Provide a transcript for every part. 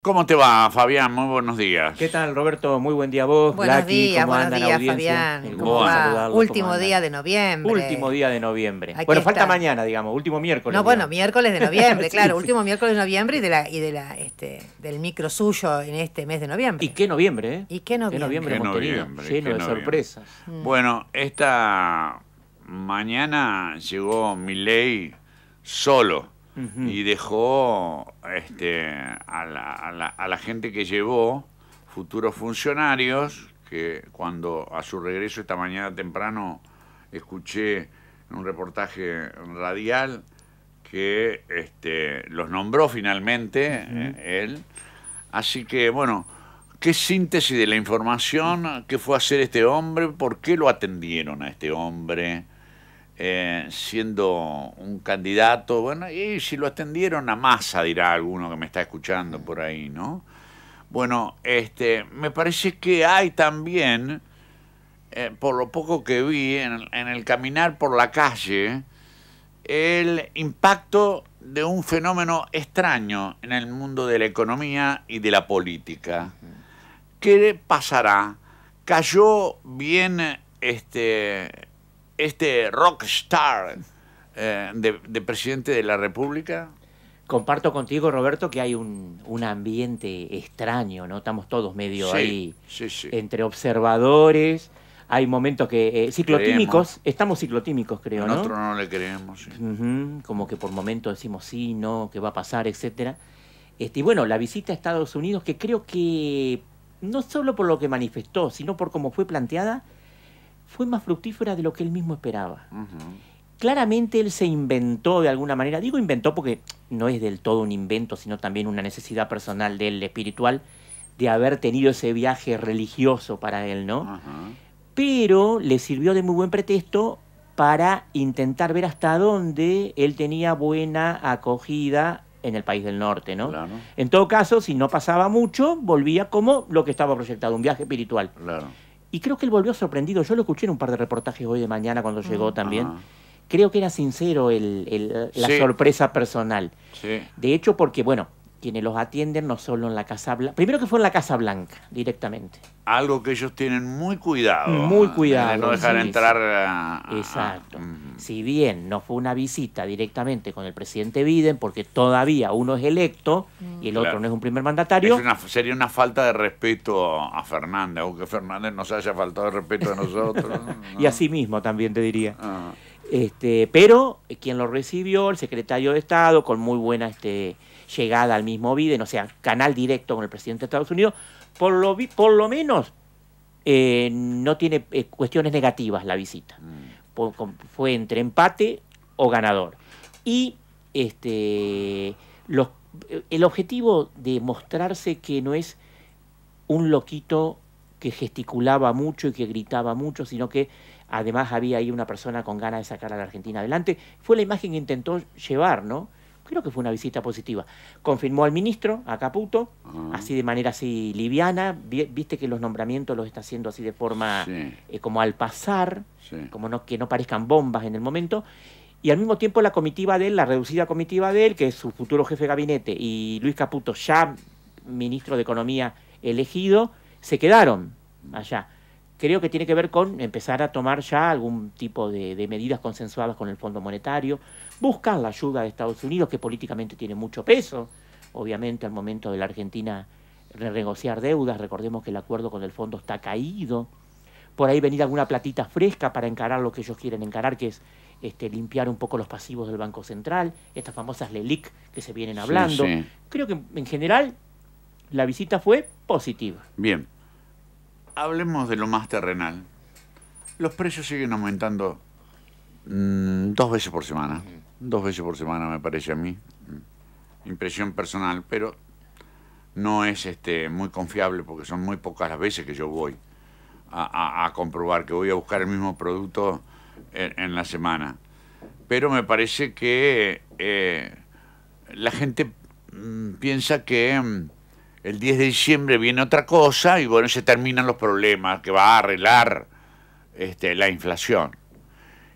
¿Cómo te va, Fabián? Muy buenos días. ¿Qué tal, Roberto? Muy buen día a vos. Buenos días, ¿cómo buenos días, Fabián. Último día de noviembre. Último día de noviembre. bueno, falta mañana, digamos, último miércoles. No, bueno, miércoles de noviembre, claro, último miércoles de noviembre y, de la, y de la, este, del micro suyo en este mes de noviembre. ¿Y qué noviembre, ¿eh? ¿Y qué noviembre? ¿Qué noviembre, lleno de sorpresas. Mm. Bueno, esta mañana llegó mi ley solo y dejó este, a, la, gente que llevó, futuros funcionarios, que cuando a su regreso esta mañana temprano escuché un reportaje radial que este, los nombró finalmente eh, él. Así que bueno, ¿Qué síntesis de la información? ¿Qué fue a hacer este hombre? ¿Por qué lo atendieron a este hombre? Eh, siendo un candidato, bueno, y si lo atendieron a masa, dirá alguno que me está escuchando mm. por ahí, ¿no? Bueno, este, me parece que hay también, eh, por lo poco que vi en, en el caminar por la calle, el impacto de un fenómeno extraño en el mundo de la economía y de la política. ¿Qué pasará? ¿Cayó bien este, este rockstar eh, de, presidente de la República? Comparto contigo, Roberto, que hay un, ambiente extraño, ¿no? Estamos todos medio ahí entre observadores. Hay momentos que... Eh, ciclotímicos, estamos ciclotímicos, creo, ¿no? Nosotros no le creemos, como que por momentos decimos sí, no, qué va a pasar, etc. Este, y bueno, la visita a Estados Unidos, que creo que no solo por lo que manifestó, sino por cómo fue planteada, fue más fructífera de lo que él mismo esperaba. Claramente él se inventó de alguna manera, digo inventó porque no es del todo un invento, sino también una necesidad personal de él, espiritual, de haber tenido ese viaje religioso para él, ¿no? Pero le sirvió de muy buen pretexto para intentar ver hasta dónde él tenía buena acogida en el país del norte, ¿no? En todo caso, si no pasaba mucho, volvía como lo que estaba proyectado, un viaje espiritual. Claro. Y creo que él volvió sorprendido. Yo lo escuché en un par de reportajes hoy de mañana cuando llegó mm, también. Creo que era sincero el, la sorpresa personal. De hecho, porque, bueno, quienes los atienden no solo en la Casa Blanca, primero que fue en la Casa Blanca directamente. Algo que ellos tienen muy cuidado. Mm, muy cuidado. De no dejar entrar Exacto. Mm. Si bien no fue una visita directamente con el presidente Biden, porque todavía uno es electo mm. y el otro no es un primer mandatario. sería una falta de respeto a Fernández, aunque Fernández nos haya faltado de respeto a nosotros. y a sí mismo también te diría. Ah. Este, pero quien lo recibió, el secretario de Estado, con muy buena este, llegada al mismo Biden, o sea, canal directo con el presidente de Estados Unidos, por lo, menos eh, no tiene eh, cuestiones negativas la visita. Mm. fue entre empate o ganador. Y este, el objetivo de mostrarse que no es un loquito que gesticulaba mucho y que gritaba mucho, sino que Además había ahí una persona con ganas de sacar a la Argentina adelante. Fue la imagen que intentó llevar, ¿no? Creo que fue una visita positiva. Confirmó al ministro, a Caputo, así de manera así liviana. Viste que los nombramientos los está haciendo así de forma eh, como al pasar, como que no parezcan bombas en el momento y al mismo tiempo la comitiva de él, la reducida comitiva de él, que es su futuro jefe de gabinete, y Luis Caputo, ya ministro de Economía elegido, se quedaron allá creo que tiene que ver con empezar a tomar ya algún tipo de, medidas consensuadas con el Fondo Monetario, buscar la ayuda de Estados Unidos, que políticamente tiene mucho peso, obviamente al momento de la Argentina renegociar deudas, recordemos que el acuerdo con el fondo está caído, por ahí venir alguna platita fresca para encarar lo que ellos quieren encarar, que es este, limpiar un poco los pasivos del Banco Central, estas famosas LELIC que se vienen hablando. Creo que en general la visita fue positiva. Bien hablemos de lo más terrenal. Los precios siguen aumentando mm, dos veces por semana. Dos veces por semana me parece a mí. Mm. Impresión personal, pero no es este, muy confiable porque son muy pocas las veces que yo voy a, comprobar que voy a buscar el mismo producto en, la semana. Pero me parece que eh, la gente mm, piensa que el 10 de diciembre viene otra cosa y bueno, se terminan los problemas que va a arreglar este, la inflación.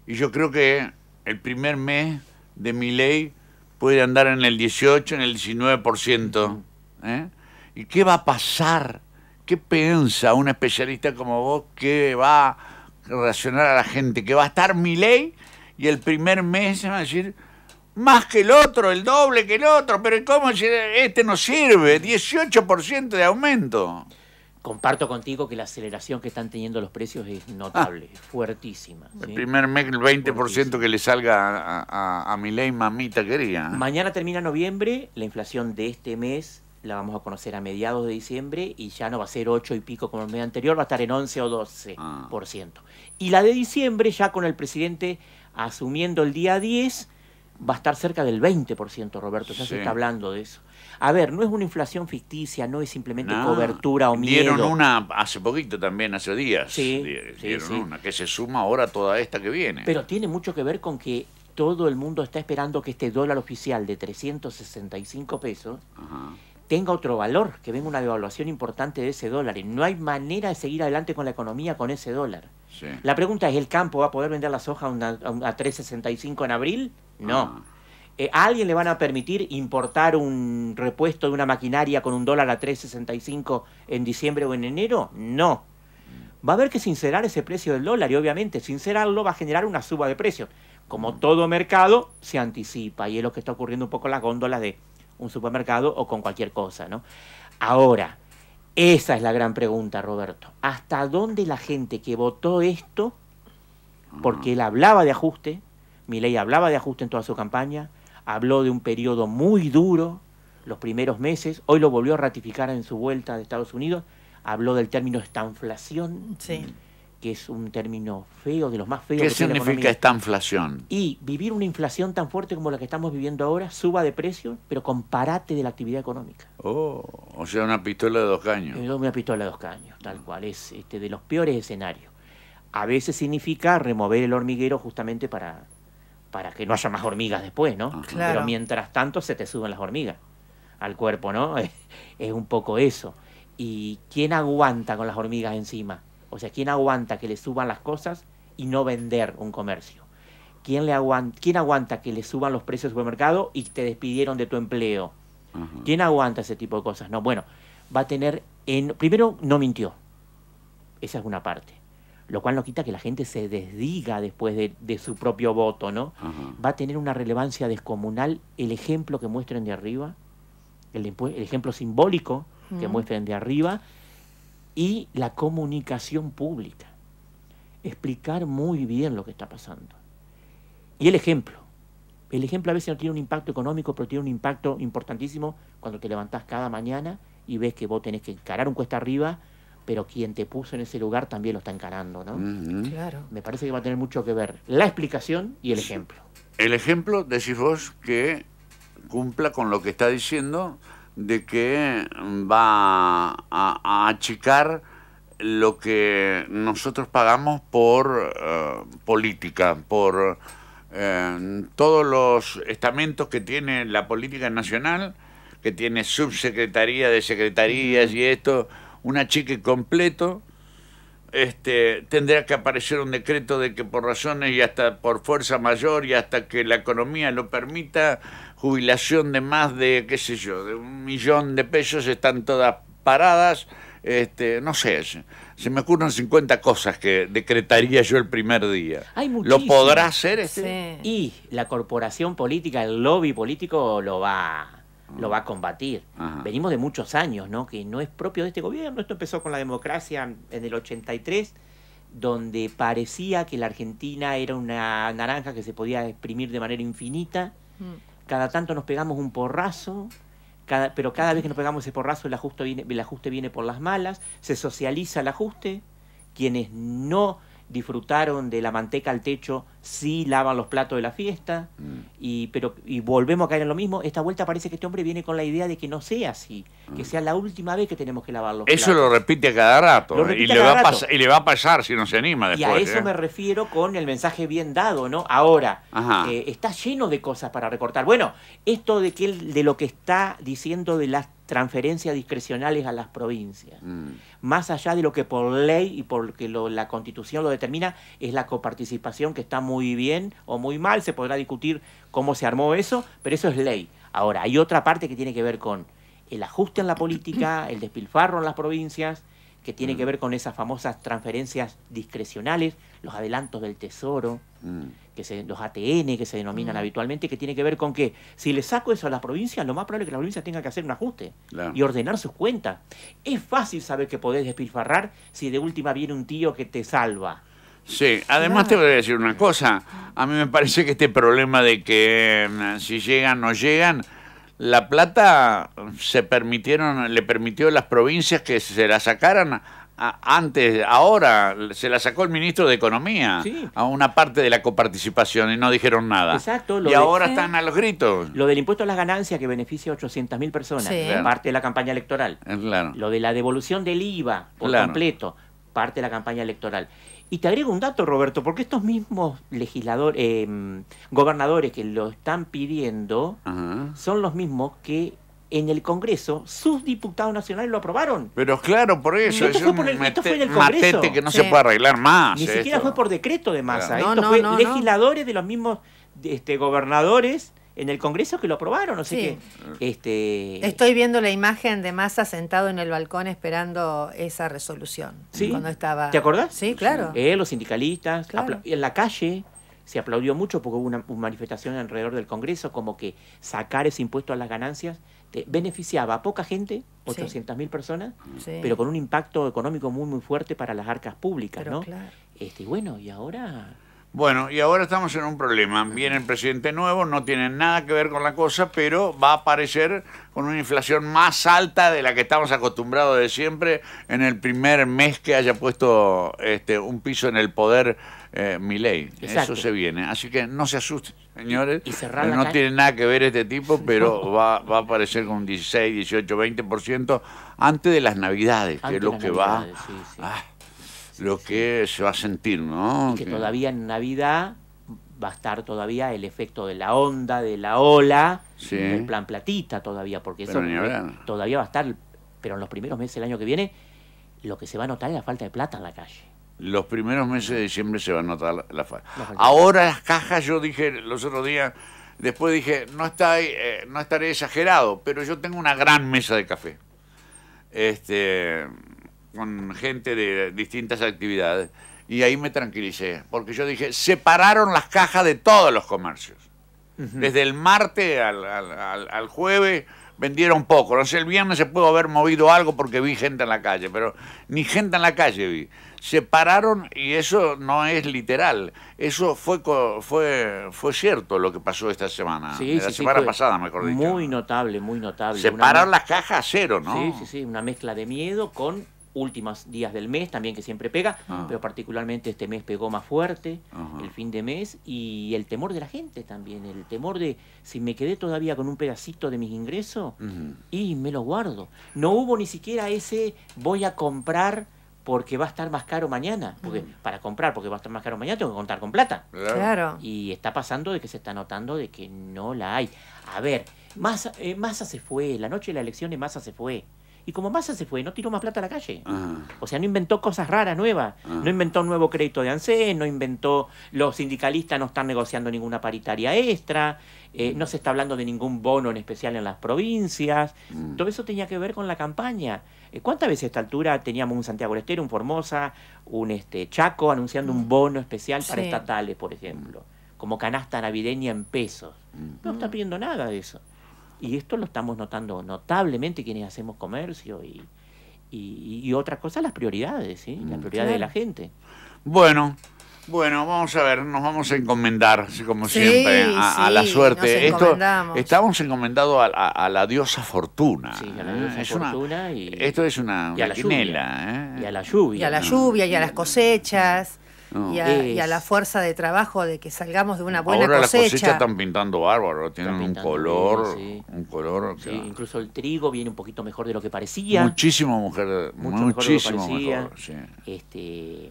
Y yo creo que el primer mes de mi ley puede andar en el 18, en el 19%. ¿eh? ¿Y qué va a pasar? ¿Qué piensa un especialista como vos que va a relacionar a la gente? Que va a estar mi ley y el primer mes se va a decir, más que el otro, el doble que el otro, pero ¿cómo este no sirve? 18% de aumento. Comparto contigo que la aceleración que están teniendo los precios es notable, ah. fuertísima. El primer mes, el 20% que le salga a, mi ley, mamita quería. Mañana termina noviembre, la inflación de este mes la vamos a conocer a mediados de diciembre y ya no va a ser 8 y pico como el mes anterior, va a estar en 11 o 12%. Ah. Y la de diciembre, ya con el presidente asumiendo el día 10, va a estar cerca del 20%, Roberto, ya se está hablando de eso. A ver, no es una inflación ficticia, no es simplemente cobertura o miedo. Dieron una hace poquito también, hace días. Sí, dieron una que se suma ahora toda esta que viene. Pero tiene mucho que ver con que todo el mundo está esperando que este dólar oficial de 365 pesos tenga otro valor, que venga una devaluación importante de ese dólar. Y no hay manera de seguir adelante con la economía con ese dólar. La pregunta es, ¿el campo va a poder vender las soja a, 3.65 en abril? No. Ah. Eh, ¿A alguien le van a permitir importar un repuesto de una maquinaria con un dólar a 3.65 en diciembre o en enero? No. Mm. Va a haber que sincerar ese precio del dólar y obviamente sincerarlo va a generar una suba de precios. Como mm. todo mercado, se anticipa y es lo que está ocurriendo un poco en las góndolas de un supermercado o con cualquier cosa. ¿no? Ahora, esa es la gran pregunta, Roberto. ¿Hasta dónde la gente que votó esto, porque ah. él hablaba de ajuste, ley hablaba de ajuste en toda su campaña, habló de un periodo muy duro los primeros meses, hoy lo volvió a ratificar en su vuelta de Estados Unidos, habló del término estanflación. Sí que es un término feo, de los más feos. ¿Qué significa esta inflación? Y vivir una inflación tan fuerte como la que estamos viviendo ahora, suba de precio, pero con parate de la actividad económica. Oh, o sea, una pistola de dos caños. Eh, una pistola de dos caños, tal cual, es este, de los peores escenarios. A veces significa remover el hormiguero justamente para, para que no haya más hormigas después, ¿no? Claro. Pero mientras tanto se te suben las hormigas al cuerpo, ¿no? es un poco eso. ¿Y quién aguanta con las hormigas encima? O sea, ¿quién aguanta que le suban las cosas y no vender un comercio? ¿Quién, le aguanta, quién aguanta que le suban los precios del supermercado y te despidieron de tu empleo? ¿Quién aguanta ese tipo de cosas? No, bueno, va a tener en... Primero, no mintió. Esa es una parte. Lo cual no quita que la gente se desdiga después de, su propio voto, ¿no? Va a tener una relevancia descomunal el ejemplo que muestren de arriba, el, ejemplo simbólico que mm. muestren de arriba, y la comunicación pública. Explicar muy bien lo que está pasando. Y el ejemplo. El ejemplo a veces no tiene un impacto económico, pero tiene un impacto importantísimo cuando te levantás cada mañana y ves que vos tenés que encarar un cuesta arriba, pero quien te puso en ese lugar también lo está encarando, ¿no? Claro. Me parece que va a tener mucho que ver la explicación y el ejemplo. El ejemplo, decís vos, que cumpla con lo que está diciendo, de que va a, achicar lo que nosotros pagamos por eh, política, por eh, todos los estamentos que tiene la política nacional, que tiene subsecretaría de secretarías y esto, un achique completo. Este, tendrá que aparecer un decreto de que por razones y hasta por fuerza mayor y hasta que la economía lo permita, jubilación de más de, qué sé yo, de un millón de pesos, están todas paradas. Este, no sé, se me ocurren 50 cosas que decretaría yo el primer día. ¿Lo podrá hacer? Este? Y la corporación política, el lobby político lo va lo va a combatir. Venimos de muchos años, ¿no? Que no es propio de este gobierno. Esto empezó con la democracia en el 83, donde parecía que la Argentina era una naranja que se podía exprimir de manera infinita. Mm cada tanto nos pegamos un porrazo, pero cada vez que nos pegamos ese porrazo el viene, el ajuste viene por las malas, se socializa el ajuste, quienes no disfrutaron de la manteca al techo si lavan los platos de la fiesta, mm. y, pero, y volvemos a caer en lo mismo. Esta vuelta parece que este hombre viene con la idea de que no sea así, que mm. sea la última vez que tenemos que lavar los eso platos. Eso lo repite cada rato, eh, y, le va rato. A y le va a pasar si no se anima después. Y a eso eh. me refiero con el mensaje bien dado, ¿no? Ahora, eh, está lleno de cosas para recortar. Bueno, esto de, que, de lo que está diciendo de las transferencias discrecionales a las provincias. Mm. Más allá de lo que por ley y porque lo, la constitución lo determina, es la coparticipación que estamos muy bien o muy mal, se podrá discutir cómo se armó eso, pero eso es ley. Ahora, hay otra parte que tiene que ver con el ajuste en la política, el despilfarro en las provincias, que tiene mm. que ver con esas famosas transferencias discrecionales, los adelantos del tesoro, mm. que se, los ATN que se denominan mm. habitualmente, que tiene que ver con que si le saco eso a las provincias, lo más probable es que las provincias tengan que hacer un ajuste y ordenar sus cuentas. Es fácil saber que podés despilfarrar si de última viene un tío que te salva. Sí, además te voy a decir una cosa. A mí me parece que este problema de que mm, si llegan o no llegan, la plata se permitieron, le permitió a las provincias que se la sacaran antes, ahora, se la sacó el ministro de Economía a una parte de la coparticipación y no dijeron nada. y ahora están a los gritos. Lo del impuesto a las ganancias que beneficia a 800.000 personas, parte de la campaña electoral. Eh, claro. Lo de la devolución del IVA por completo, parte de la campaña electoral. Y te agrego un dato, Roberto, porque estos mismos legisladores, eh, gobernadores que lo están pidiendo, son los mismos que en el Congreso sus diputados nacionales lo aprobaron. Pero claro, por eso. Esto, fue, fue en el Congreso. que no se puede arreglar más. Ni siquiera fue por decreto de masa. ¿eh? esto fue legisladores de los mismos este, gobernadores en el Congreso que lo aprobaron, no sé Este... Estoy viendo la imagen de Massa sentado en el balcón esperando esa resolución. ¿Sí? Cuando estaba... ¿Te acordás? Sí, claro. Eh, los sindicalistas, claro. en la calle se aplaudió mucho porque hubo una, manifestación alrededor del Congreso, como que sacar ese impuesto a las ganancias beneficiaba a poca gente, 800.000 mil personas, pero con un impacto económico muy, muy fuerte para las arcas públicas, ¿no? Claro. Este, bueno, y ahora... Bueno, y ahora estamos en un problema. Viene el presidente nuevo, no tiene nada que ver con la cosa, pero va a aparecer con una inflación más alta de la que estamos acostumbrados de siempre en el primer mes que haya puesto este, un piso en el poder eh, Eso se viene. Así que no se asusten, señores. Y, no tiene nada que ver este tipo, pero va, a aparecer con un 16, 18, 20% antes de las navidades, que es lo que va lo que se va a sentir, ¿no? Y que todavía en Navidad va a estar todavía el efecto de la onda, de la ola, en el plan platita todavía, porque eso todavía va a estar, pero en los primeros meses del año que viene, lo que se va a notar es la falta de plata en la calle. Los primeros meses de diciembre se va a notar la, falta. Ahora las cajas, yo dije los otros días, después dije, no, está, eh, no estaré exagerado, pero yo tengo una gran mesa de café. Este, con gente de distintas actividades. Y ahí me tranquilicé, porque yo dije, separaron las cajas de todos los comercios. Desde el martes al, jueves vendieron poco. No sé, el viernes se pudo haber movido algo porque vi gente en la calle, pero ni gente en la calle vi. Separaron, y eso no es literal, eso fue fue, fue cierto lo que pasó esta semana. la semana pasada, mejor dicho. Muy notable, muy notable. Separaron las cajas a cero, ¿no? Sí, sí, sí, una mezcla de miedo con últimos días del mes también que siempre pega, ah. pero particularmente este mes pegó más fuerte, el fin de mes, y el temor de la gente también, el temor de si me quedé todavía con un pedacito de mis ingresos y me lo guardo. No hubo ni siquiera ese voy a comprar porque va a estar más caro mañana, porque para comprar porque va a estar más caro mañana tengo que contar con plata. Claro. Y está pasando de que se está notando de que no la hay. A ver, Massa, eh, se fue, la noche de elección de Massa se fue. Y como Massa se fue, no tiró más plata a la calle. Ah. O sea, no inventó cosas raras, nuevas. Ah. No inventó un nuevo crédito de ANSES, no inventó los sindicalistas no están negociando ninguna paritaria extra, eh, no se está hablando de ningún bono en especial en las provincias. Mm. Todo eso tenía que ver con la campaña. Eh, ¿Cuántas veces a esta altura teníamos un Santiago del Estero, un Formosa, un este, Chaco anunciando un mm. bono especial para estatales, por ejemplo? Como canasta navideña en pesos. Mm. No está pidiendo nada de eso. Y esto lo estamos notando notablemente quienes hacemos comercio y, otras cosas, las prioridades, ¿sí? las mm, prioridades de la gente. Bueno, bueno, vamos a ver, nos vamos a encomendar, como siempre, a, la suerte. Esto, estamos encomendados a, la diosa Fortuna. Sí, a la ¿eh? Fortuna y, Esto es una, y lluvia, ¿eh? Y a la lluvia. Y a la lluvia, y a las cosechas y, a, la fuerza de trabajo de que salgamos de una buena cosecha. Ahora las cosechas están pintando bárbaro, tienen un color, un color. incluso el trigo viene un poquito mejor de lo que parecía. Muchísimo mujer, muchísimo mejor. Este,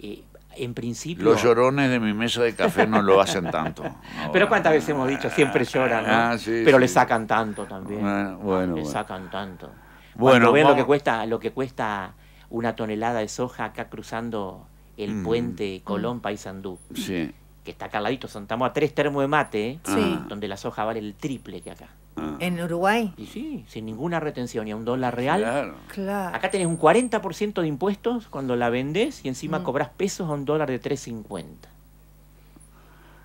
eh, en principio. Los llorones de mi mesa de café no lo hacen tanto. pero cuántas veces hemos dicho, siempre lloran, ah, pero le sacan tanto también. Bueno, le sacan tanto. Bueno, ven lo que cuesta, lo que cuesta una tonelada de soja acá cruzando el mm. puente mm. Colón-Paysandú. Que está acá al ladito, a tres termos de mate, ah. donde la soja vale el triple que acá. Ah. ¿En Uruguay? Y sí, sin ninguna retención y a un dólar real. Acá tenés un 40% de impuestos cuando la vendés y encima mm. cobras pesos a un dólar de 3.50.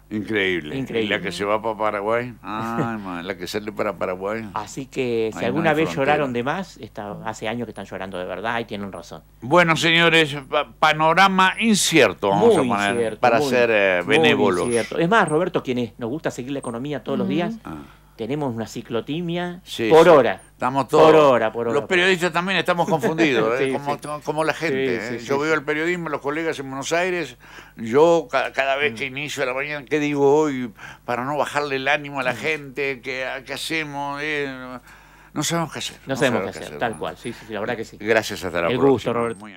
Increíble. ¿Y la que se va para Paraguay? Ah, la que sale para Paraguay. Así que si alguna vez lloraron de más, está, hace años que están llorando de verdad y tienen razón. Bueno, señores, panorama incierto, vamos a poner, para ser eh, benévolos. Es más, Roberto, quienes nos gusta seguir la economía todos los mm. días, ah tenemos una ciclotimia por hora. Estamos todos. Por hora, por Los periodistas también estamos confundidos, ¿eh? como, la gente. ¿eh? yo veo el periodismo, los colegas en Buenos Aires, yo cada, vez mm. que inicio la mañana, ¿qué digo hoy? Para no bajarle el ánimo a la mm. gente, ¿qué, hacemos? Eh, no sabemos qué hacer. No, sabemos qué hacer, tal cual. Sí, sí, la verdad que sí. Gracias, hasta la El gusto,